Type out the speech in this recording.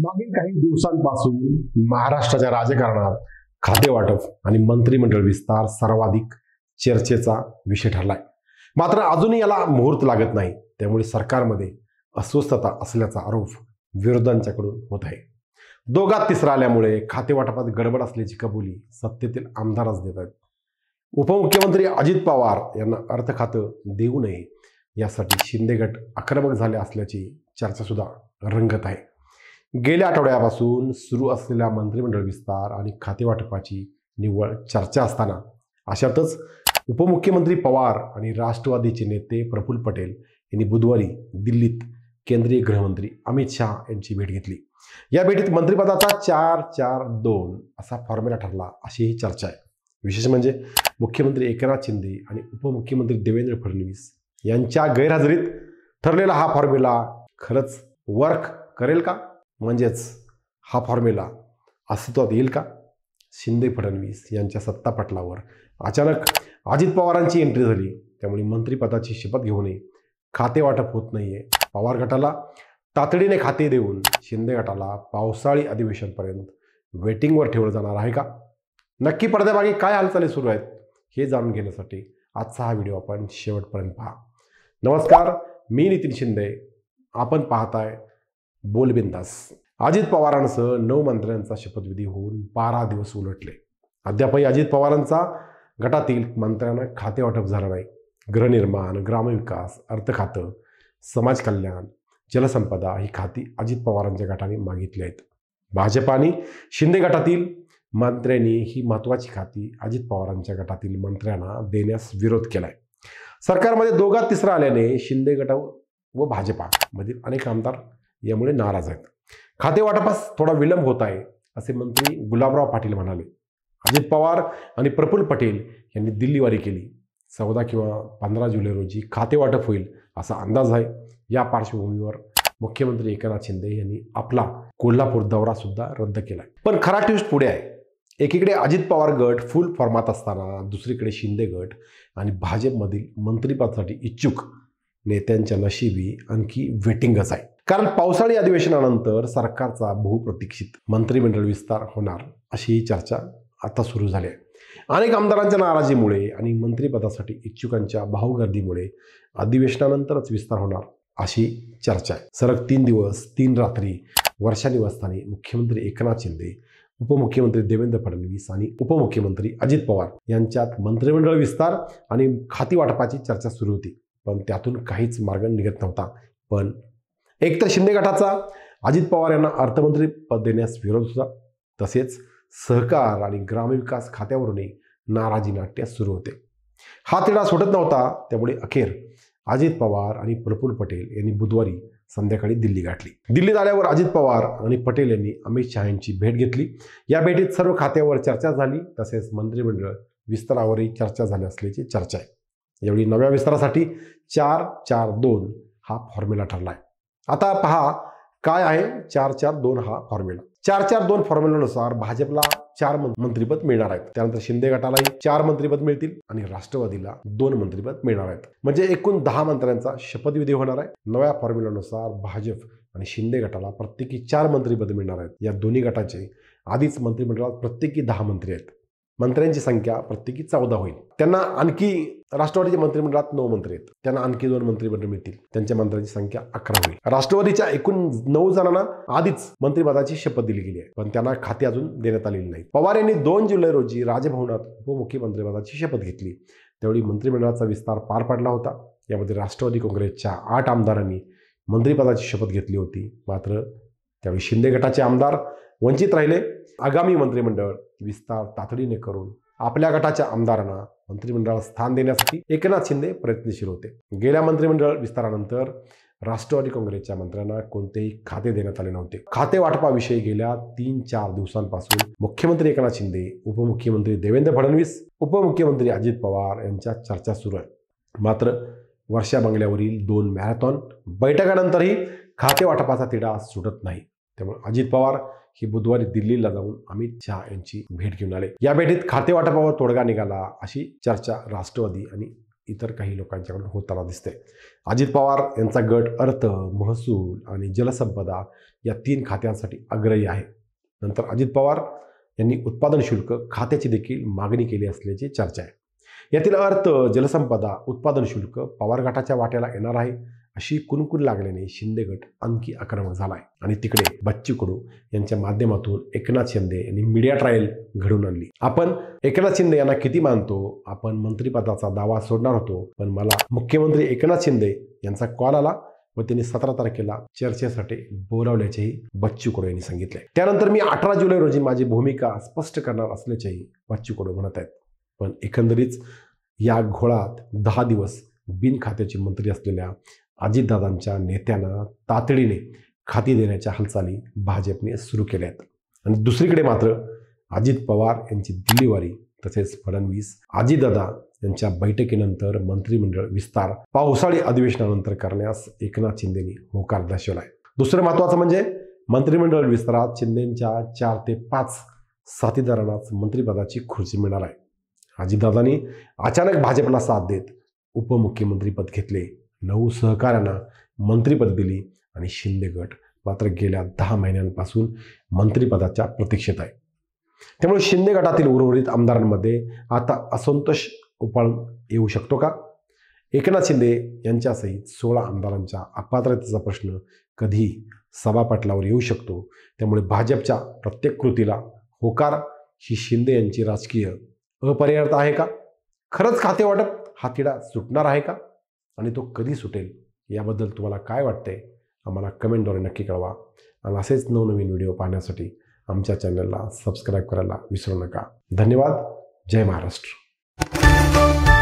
मागील काही दिवसांपासून महाराष्ट्राच्या राजकारणात खाते वाटप आणि मंत्रिमंडळ विस्तार सर्वाधिक चर्चेचा विषय ठरलाय मात्र अजूनही याला मुहूर्त लागत नाही त्यामुळे सरकारमध्ये अस्वस्थता असल्याचा आरोप विरोधांच्याकडून होत आहे दोघा तिसरा आल्यामुळे खाते वाटपात गडबड असल्याची कबुली सत्तेतील आमदारच देत आहेत उपमुख्यमंत्री अजित पवार यांना अर्थ खातं देऊ नये यासाठी शिंदे गट आक्रमक झाले असल्याची चर्चासुद्धा रंगत आहे गेल्या आठवड्यापासून सुरू असलेला मंत्रिमंडळ विस्तार आणि खातेवाटपाची निव्वळ चर्चा असताना अशातच उपमुख्यमंत्री पवार आणि राष्ट्रवादीचे नेते प्रफुल्ल पटेल यांनी बुधवारी दिल्लीत केंद्रीय गृहमंत्री अमित शहा यांची भेट घेतली या भेटीत मंत्रिपदाचा चार चार दोन असा फॉर्म्युला ठरला अशी ही चर्चा आहे विशेष म्हणजे मुख्यमंत्री एकनाथ शिंदे आणि उपमुख्यमंत्री देवेंद्र फडणवीस यांच्या गैरहजेरीत ठरलेला हा फॉर्म्युला खरंच वर्क करेल का म्हणजेच हा फॉर्म्युला अस्तित्वात येईल का शिंदे फडणवीस यांच्या सत्तापटलावर अचानक अजित पवारांची एंट्री झाली त्यामुळे मंत्रिपदाची शपथ घेऊनही खाते वाटप होत नाही आहे पवार गटाला तातडीने खाते देऊन शिंदे गटाला पावसाळी अधिवेशनपर्यंत वेटिंगवर ठेवलं जाणार आहे का नक्की पडद्यामागे काय हालचाली सुरू आहेत हे जाणून घेण्यासाठी आजचा हा व्हिडिओ आपण शेवटपर्यंत पहा नमस्कार मी नितीन शिंदे आपण पाहताय बोलबिंदास अजित पवारांसह नऊ मंत्र्यांचा शपथविधी होऊन बारा दिवस उलटले अद्यापही अजित पवारांचा गटातील मंत्र्यांना खाते वाटप झालं नाही गृहनिर्माण ग्रामविकास अर्थ खातं समाज कल्याण जलसंपदा ही खाती अजित पवारांच्या गटाने मागितली आहेत भाजप शिंदे गटातील मंत्र्यांनी ही महत्त्वाची खाती अजित पवारांच्या गटातील मंत्र्यांना देण्यास विरोध केलाय सरकारमध्ये दोघा तिसरा आल्याने शिंदे गटा व भाजपामधील अनेक आमदार यामुळे नाराज आहेत खाते वाटपास थोडा विलंब होत आहे असे मंत्री गुलाबराव पाटील म्हणाले अजित पवार आणि प्रफुल्ल पटेल यांनी दिल्लीवारी केली चौदा किंवा पंधरा जुलै रोजी खाते वाटप होईल असा अंदाज आहे या पार्श्वभूमीवर मुख्यमंत्री एकनाथ शिंदे यांनी आपला कोल्हापूर दौरा सुद्धा रद्द केला पण खरा ट्विस्ट पुढे आहे एकीकडे अजित पवार गट फुल फॉर्मात असताना दुसरीकडे शिंदे गट आणि भाजपमधील मंत्रिपदासाठी इच्छुक नेत्यांच्या नशिबी आणखी वेटिंगच आहे कारण पावसाळी अधिवेशनानंतर सरकारचा बहुप्रतीक्षित मंत्रिमंडळ विस्तार होणार अशी चर्चा आता सुरू झाली आहे अनेक आमदारांच्या नाराजीमुळे आणि मंत्रिपदासाठी इच्छुकांच्या भावगर्दीमुळे अधिवेशनानंतरच विस्तार होणार अशी चर्चा आहे सरक तीन दिवस तीन रात्री वर्षा निवासस्थानी मुख्यमंत्री एकनाथ शिंदे उपमुख्यमंत्री देवेंद्र फडणवीस आणि उपमुख्यमंत्री अजित पवार यांच्यात मंत्रिमंडळ विस्तार आणि खाती वाटपाची चर्चा सुरू होती पण त्यातून काहीच मार्ग निघत नव्हता पण एकतर शिंदे गटाचा अजित पवार यांना अर्थमंत्री पद देण्यास विरोध होता तसेच सहकार आणि ग्रामविकास खात्यावरूनही नाराजी नाट्य सुरू होते हा तिढा सोडत नव्हता त्यामुळे अखेर अजित पवार आणि प्रफुल्ल पटेल यांनी बुधवारी संध्याकाळी दिल्ली गाठली दिल्लीत आल्यावर अजित पवार आणि पटेल यांनी अमित शहा यांची भेट घेतली या भेटीत सर्व खात्यावर चर्चा झाली तसेच मंत्रिमंडळ विस्तारावरही चर्चा झाली असल्याची चर्चा आहे यावेळी नव्या विस्तारासाठी चार चार दोन हा फॉर्म्युला ठरला आहे आता पहा काय आहे चार चार दोन हा फॉर्म्युला चार चार दोन फॉर्म्युलानुसार भाजपला चार मंत्रीपद मिळणार आहेत त्यानंतर शिंदे गटालाही चार मंत्रीपद मिळतील आणि राष्ट्रवादीला दोन मंत्रीपद मिळणार आहेत म्हणजे एकूण दहा मंत्र्यांचा शपथविधी होणार आहे नव्या फॉर्म्युलानुसार भाजप आणि शिंदे गटाला प्रत्येकी चार मंत्रीपद मिळणार आहेत या दोन्ही गटाचे आधीच मंत्रिमंडळात प्रत्येकी दहा मंत्री आहेत मंत्र्यांची संख्या प्रत्येकी चौदा होईल त्यांना आणखी राष्ट्रवादीच्या मंत्रिमंडळात नऊ मंत्री आहेत त्यांना आणखी दोन मंत्रिमंडळ मिळतील त्यांच्या मंत्र्यांची संख्या अकरा होईल राष्ट्रवादीच्या एकूण नऊ जणांना आधीच मंत्रिपदाची शपथ दिली गेली आहे पण त्यांना खाते अजून देण्यात आलेली नाही पवार यांनी दोन जुलै रोजी राजभवनात उपमुख्यमंत्रीपदाची शपथ घेतली त्यावेळी मंत्रिमंडळाचा विस्तार पार पडला होता यामध्ये राष्ट्रवादी काँग्रेसच्या आठ आमदारांनी मंत्रिपदाची शपथ घेतली होती मात्र त्यावेळी शिंदे गटाचे आमदार वंचित राहिले आगामी मंत्रिमंडळ विस्तार तातडीने करून आपल्या गटाच्या आमदारांना मंत्रिमंडळात स्थान देण्यासाठी एकनाथ शिंदे प्रयत्नशील होते गेल्या मंत्रिमंडळ विस्तारानंतर राष्ट्रवादी काँग्रेसच्या मंत्र्यांना कोणतेही खाते देण्यात आले नव्हते खाते वाटपाविषयी गेल्या तीन चार दिवसांपासून मुख्यमंत्री एकनाथ शिंदे उपमुख्यमंत्री देवेंद्र फडणवीस उपमुख्यमंत्री अजित पवार यांच्या चर्चा सुरू आहे मात्र वर्षा बंगल्यावरील दोन मॅरेथॉन बैठकानंतरही खाते वाटपाचा तिढा सुटत नाही त्यामुळे अजित पवार ही बुधवारी दिल्लीला जाऊन अमित शहा यांची भेट घेऊन आले या भेटीत खातेवाटपावर तोडगा निघाला अशी चर्चा राष्ट्रवादी आणि इतर काही लोकांच्याकडून होताना दिसते अजित पवार यांचा गट अर्थ महसूल आणि जलसंपदा या तीन खात्यांसाठी आग्रही आहे नंतर अजित पवार यांनी उत्पादन शुल्क खात्याची देखील मागणी केली असल्याची चर्चा आहे यातील अर्थ जलसंपदा उत्पादन शुल्क पवार गटाच्या वाट्याला येणार आहे अशी कुणकुण लागल्याने शिंदे गट आणखी आक्रमक झालाय आणि तिकडे बच्चू कडू यांच्या माध्यमातून एकनाथ शिंदे यांनी मीडिया ट्रायल घडून आणली आपण एकनाथ शिंदे यांना किती मानतो आपण मंत्रीपदाचा दावा सोडणार होतो पण मला मुख्यमंत्री एकनाथ शिंदे यांचा कॉल आला व त्यांनी सतरा तारखेला चर्चेसाठी बोलावल्याचेही बच्चू कडू यांनी सांगितले त्यानंतर मी अठरा जुलै रोजी माझी भूमिका स्पष्ट करणार असल्याचेही बच्चू कडू म्हणत आहेत पण एकंदरीत या घोळात दहा दिवस बिन खात्याचे मंत्री असलेल्या अजितदादांच्या नेत्यांना तातडीने खाती देण्याच्या हालचाली भाजपने सुरू केल्या आहेत आणि दुसरीकडे मात्र अजित पवार यांची दिल्लीवारी तसेच फडणवीस अजितदादा यांच्या बैठकीनंतर मंत्रिमंडळ विस्तार पावसाळी अधिवेशनानंतर करण्यास एकनाथ शिंदेनी होकार दर्शवला आहे दुसरं महत्वाचं म्हणजे मंत्रिमंडळ विस्तारात शिंदेंच्या चार ते पाच साथीदारांनाच मंत्रिपदाची खुर्ची मिळणार आहे अजितदादांनी अचानक भाजपला साथ देत उपमुख्यमंत्रीपद घेतले नऊ सहकाऱ्यांना मंत्रीपद दिली आणि शिंदे गट मात्र गेल्या दहा महिन्यांपासून मंत्रिपदाच्या प्रतीक्षेत आहे त्यामुळे शिंदे गटातील उर्वरित आमदारांमध्ये आता असंतोष उपाळ येऊ शकतो का एकनाथ शिंदे यांच्यासहित सोळा आमदारांच्या अपात्रतेचा प्रश्न कधी सभापटलावर येऊ शकतो त्यामुळे भाजपच्या प्रत्येक कृतीला होकार ही शिंदे यांची राजकीय अपरिहार्यता आहे का खरंच खाते वाटप हातिडा सुटणार आहे का आणि तो कधी सुटेल याबद्दल तुम्हाला काय वाटते आम्हाला कमेंटद्वारे नक्की कळवा आणि असेच नवनवीन व्हिडिओ पाहण्यासाठी आमच्या चॅनलला सबस्क्राईब करायला विसरू नका धन्यवाद जय महाराष्ट्र